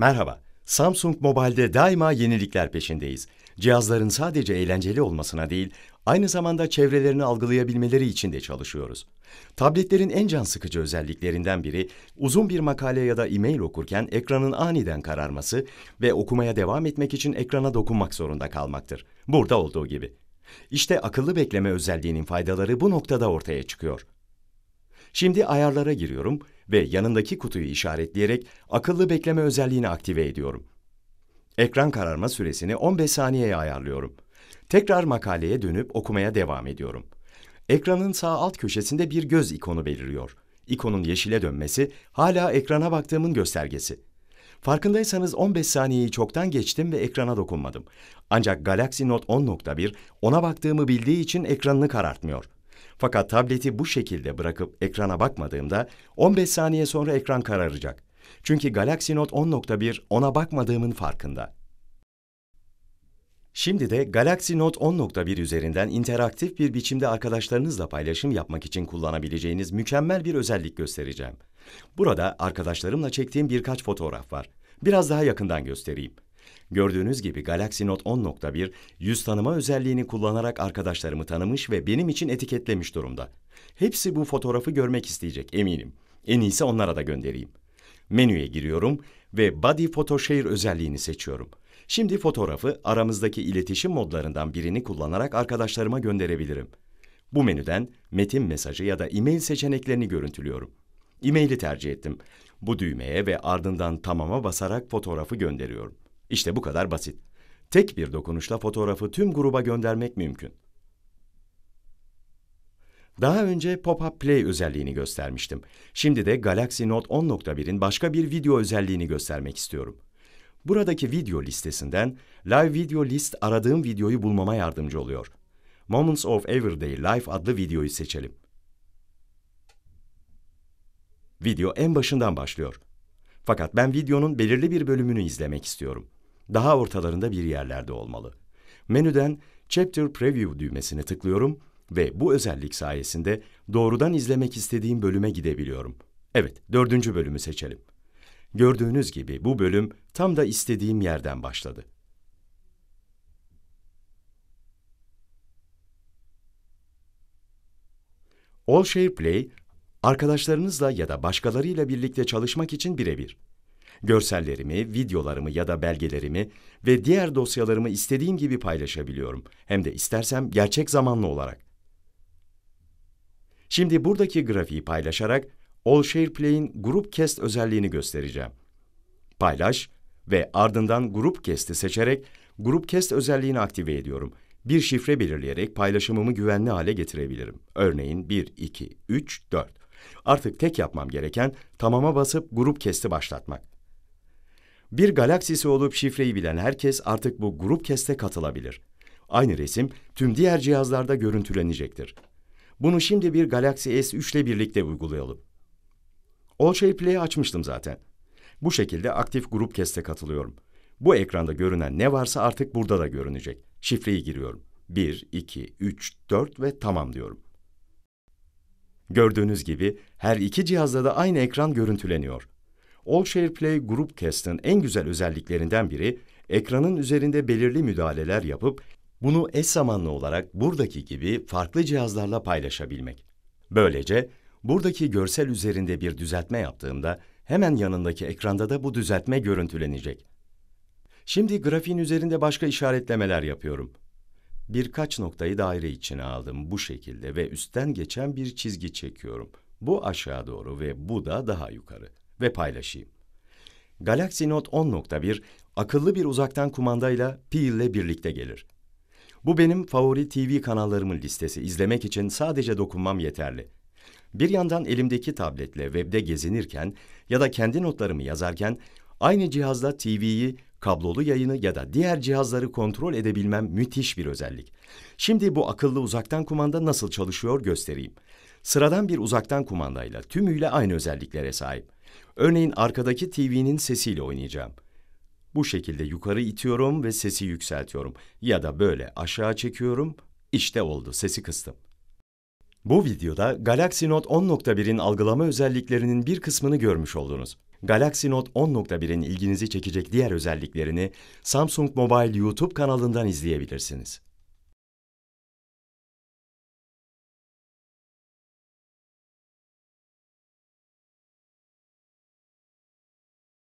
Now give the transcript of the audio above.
Merhaba, Samsung Mobile'de daima yenilikler peşindeyiz. Cihazların sadece eğlenceli olmasına değil, aynı zamanda çevrelerini algılayabilmeleri için de çalışıyoruz. Tabletlerin en can sıkıcı özelliklerinden biri, uzun bir makale ya da e-mail okurken ekranın aniden kararması ve okumaya devam etmek için ekrana dokunmak zorunda kalmaktır. Burada olduğu gibi. İşte akıllı bekleme özelliğinin faydaları bu noktada ortaya çıkıyor. Şimdi ayarlara giriyorum ve yanındaki kutuyu işaretleyerek akıllı bekleme özelliğini aktive ediyorum. Ekran kararma süresini 15 saniyeye ayarlıyorum. Tekrar makaleye dönüp okumaya devam ediyorum. Ekranın sağ alt köşesinde bir göz ikonu beliriyor. İkonun yeşile dönmesi hala ekrana baktığımın göstergesi. Farkındaysanız 15 saniyeyi çoktan geçtim ve ekrana dokunmadım. Ancak Galaxy Note 10.1 ona baktığımı bildiği için ekranını karartmıyor.'' Fakat tableti bu şekilde bırakıp ekrana bakmadığımda 15 saniye sonra ekran kararacak. Çünkü Galaxy Note 10.1 ona bakmadığımın farkında. Şimdi de Galaxy Note 10.1 üzerinden interaktif bir biçimde arkadaşlarınızla paylaşım yapmak için kullanabileceğiniz mükemmel bir özellik göstereceğim. Burada arkadaşlarımla çektiğim birkaç fotoğraf var. Biraz daha yakından göstereyim. Gördüğünüz gibi Galaxy Note 10.1 yüz tanıma özelliğini kullanarak arkadaşlarımı tanımış ve benim için etiketlemiş durumda. Hepsi bu fotoğrafı görmek isteyecek eminim. En iyisi onlara da göndereyim. Menüye giriyorum ve Body Photo Share özelliğini seçiyorum. Şimdi fotoğrafı aramızdaki iletişim modlarından birini kullanarak arkadaşlarıma gönderebilirim. Bu menüden metin mesajı ya da e-mail seçeneklerini görüntülüyorum. E-maili tercih ettim. Bu düğmeye ve ardından tamama basarak fotoğrafı gönderiyorum. İşte bu kadar basit. Tek bir dokunuşla fotoğrafı tüm gruba göndermek mümkün. Daha önce Pop-up Play özelliğini göstermiştim. Şimdi de Galaxy Note 10.1'in başka bir video özelliğini göstermek istiyorum. Buradaki video listesinden Live Video List aradığım videoyu bulmama yardımcı oluyor. Moments of Everyday Life adlı videoyu seçelim. Video en başından başlıyor. Fakat ben videonun belirli bir bölümünü izlemek istiyorum daha ortalarında bir yerlerde olmalı. Menüden Chapter Preview düğmesine tıklıyorum ve bu özellik sayesinde doğrudan izlemek istediğim bölüme gidebiliyorum. Evet, dördüncü bölümü seçelim. Gördüğünüz gibi bu bölüm tam da istediğim yerden başladı. All Share Play, arkadaşlarınızla ya da başkalarıyla birlikte çalışmak için birebir. Görsellerimi, videolarımı ya da belgelerimi ve diğer dosyalarımı istediğim gibi paylaşabiliyorum. Hem de istersem gerçek zamanlı olarak. Şimdi buradaki grafiği paylaşarak All Share Play'in Grup Cast özelliğini göstereceğim. Paylaş ve ardından Grup Cast'i seçerek Grup Cast özelliğini aktive ediyorum. Bir şifre belirleyerek paylaşımımı güvenli hale getirebilirim. Örneğin 1, 2, 3, 4. Artık tek yapmam gereken tamama basıp Grup Cast'i başlatmak. Bir galaksisi olup şifreyi bilen herkes artık bu grup keste katılabilir. Aynı resim tüm diğer cihazlarda görüntülenecektir. Bunu şimdi bir Galaxy S3 ile birlikte uygulayalım. AllShare Play'i açmıştım zaten. Bu şekilde aktif grup keste katılıyorum. Bu ekranda görünen ne varsa artık burada da görünecek. Şifreyi giriyorum. 1, 2, 3, 4 ve tamam diyorum. Gördüğünüz gibi her iki cihazda da aynı ekran görüntüleniyor all Play Group Cast'ın en güzel özelliklerinden biri, ekranın üzerinde belirli müdahaleler yapıp, bunu eş zamanlı olarak buradaki gibi farklı cihazlarla paylaşabilmek. Böylece, buradaki görsel üzerinde bir düzeltme yaptığımda, hemen yanındaki ekranda da bu düzeltme görüntülenecek. Şimdi grafiğin üzerinde başka işaretlemeler yapıyorum. Birkaç noktayı daire içine aldım bu şekilde ve üstten geçen bir çizgi çekiyorum. Bu aşağı doğru ve bu da daha yukarı ve paylaşayım. Galaxy Note 10.1 akıllı bir uzaktan kumandayla Peel ile birlikte gelir. Bu benim favori TV kanallarımın listesi. İzlemek için sadece dokunmam yeterli. Bir yandan elimdeki tabletle webde gezinirken ya da kendi notlarımı yazarken aynı cihazla TV'yi, kablolu yayını ya da diğer cihazları kontrol edebilmem müthiş bir özellik. Şimdi bu akıllı uzaktan kumanda nasıl çalışıyor göstereyim. Sıradan bir uzaktan kumandayla tümüyle aynı özelliklere sahip. Örneğin arkadaki TV'nin sesiyle oynayacağım. Bu şekilde yukarı itiyorum ve sesi yükseltiyorum. Ya da böyle aşağı çekiyorum. İşte oldu, sesi kıstım. Bu videoda Galaxy Note 10.1'in algılama özelliklerinin bir kısmını görmüş oldunuz. Galaxy Note 10.1'in ilginizi çekecek diğer özelliklerini Samsung Mobile YouTube kanalından izleyebilirsiniz.